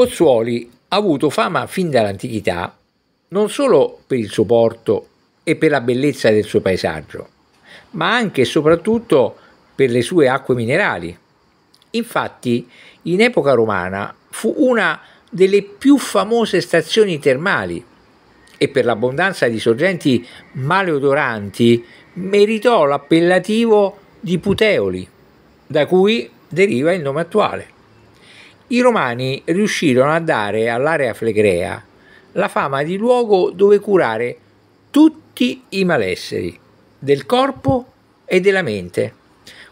Pozzuoli ha avuto fama fin dall'antichità non solo per il suo porto e per la bellezza del suo paesaggio, ma anche e soprattutto per le sue acque minerali. Infatti, in epoca romana fu una delle più famose stazioni termali e per l'abbondanza di sorgenti maleodoranti meritò l'appellativo di Puteoli, da cui deriva il nome attuale i romani riuscirono a dare all'area flegrea la fama di luogo dove curare tutti i malesseri del corpo e della mente.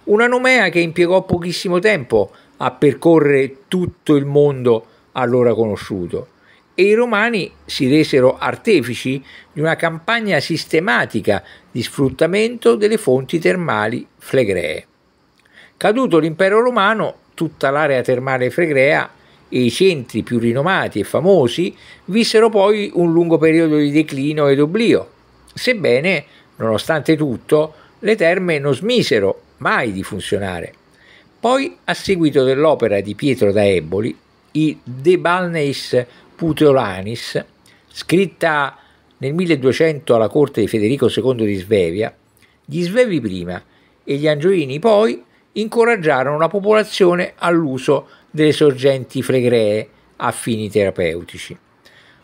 Una nomea che impiegò pochissimo tempo a percorrere tutto il mondo allora conosciuto e i romani si resero artefici di una campagna sistematica di sfruttamento delle fonti termali flegree. Caduto l'impero romano, tutta l'area termale fregrea e i centri più rinomati e famosi vissero poi un lungo periodo di declino ed oblio, sebbene, nonostante tutto, le terme non smisero mai di funzionare. Poi, a seguito dell'opera di Pietro da Eboli, i De Balneis Puteolanis, scritta nel 1200 alla corte di Federico II di Svevia, gli Svevi prima e gli Angioini poi incoraggiarono la popolazione all'uso delle sorgenti flegree a fini terapeutici.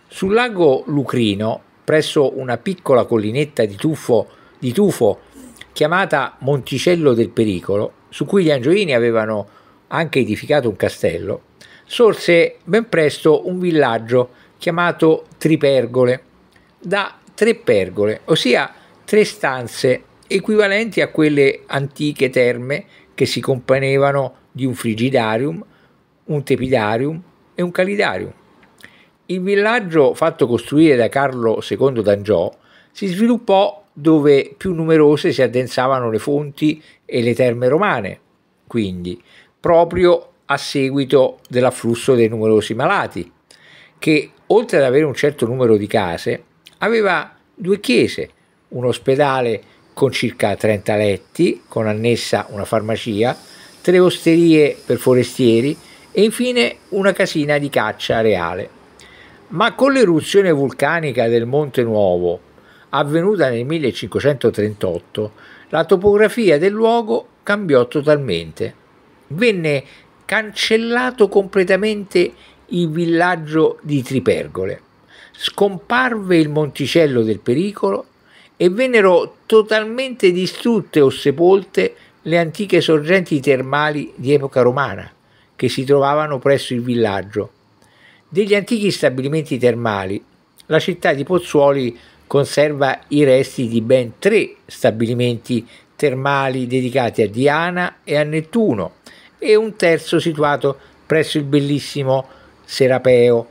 Sul lago Lucrino, presso una piccola collinetta di, tuffo, di tufo chiamata Monticello del Pericolo, su cui gli angioini avevano anche edificato un castello, sorse ben presto un villaggio chiamato Tripergole, da tre pergole, ossia tre stanze equivalenti a quelle antiche terme che si componevano di un frigidarium, un tepidarium e un calidarium. Il villaggio fatto costruire da Carlo II d'Angiò si sviluppò dove più numerose si addensavano le fonti e le terme romane, quindi proprio a seguito dell'afflusso dei numerosi malati, che oltre ad avere un certo numero di case, aveva due chiese, un ospedale con circa 30 letti, con annessa una farmacia, tre osterie per forestieri e infine una casina di caccia reale. Ma con l'eruzione vulcanica del Monte Nuovo, avvenuta nel 1538, la topografia del luogo cambiò totalmente. Venne cancellato completamente il villaggio di Tripergole. Scomparve il monticello del pericolo e vennero totalmente distrutte o sepolte le antiche sorgenti termali di epoca romana che si trovavano presso il villaggio. Degli antichi stabilimenti termali, la città di Pozzuoli conserva i resti di ben tre stabilimenti termali dedicati a Diana e a Nettuno e un terzo situato presso il bellissimo Serapeo.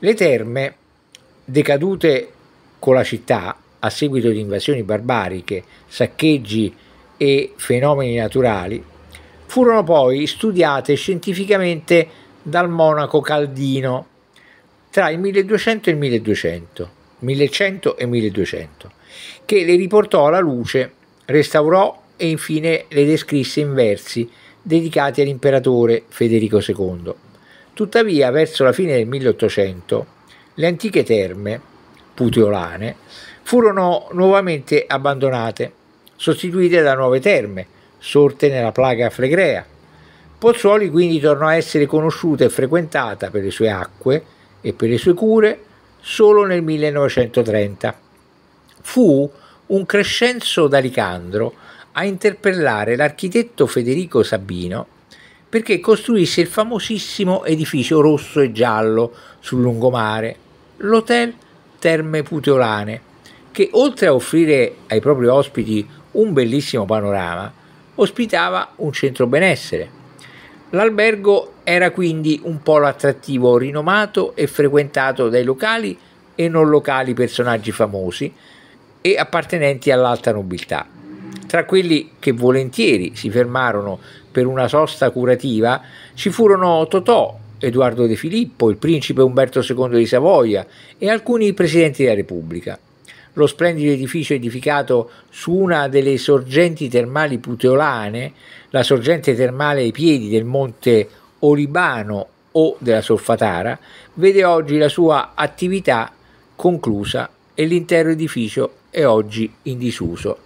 Le terme, decadute con la città, a seguito di invasioni barbariche, saccheggi e fenomeni naturali, furono poi studiate scientificamente dal monaco Caldino tra il 1200 e il 1200, 1100 e 1200, che le riportò alla luce, restaurò e infine le descrisse in versi dedicati all'imperatore Federico II. Tuttavia, verso la fine del 1800, le antiche terme puteolane furono nuovamente abbandonate, sostituite da nuove terme, sorte nella plaga flegrea. Pozzuoli quindi tornò a essere conosciuta e frequentata per le sue acque e per le sue cure solo nel 1930. Fu un Crescenzo d'Alicandro a interpellare l'architetto Federico Sabino perché costruisse il famosissimo edificio rosso e giallo sul lungomare, l'Hotel Terme Puteolane, che oltre a offrire ai propri ospiti un bellissimo panorama, ospitava un centro benessere. L'albergo era quindi un polo attrattivo rinomato e frequentato dai locali e non locali personaggi famosi e appartenenti all'alta nobiltà. Tra quelli che volentieri si fermarono per una sosta curativa ci furono Totò, Edoardo De Filippo, il principe Umberto II di Savoia e alcuni presidenti della Repubblica lo splendido edificio edificato su una delle sorgenti termali puteolane, la sorgente termale ai piedi del monte Olibano o della Solfatara, vede oggi la sua attività conclusa e l'intero edificio è oggi in disuso.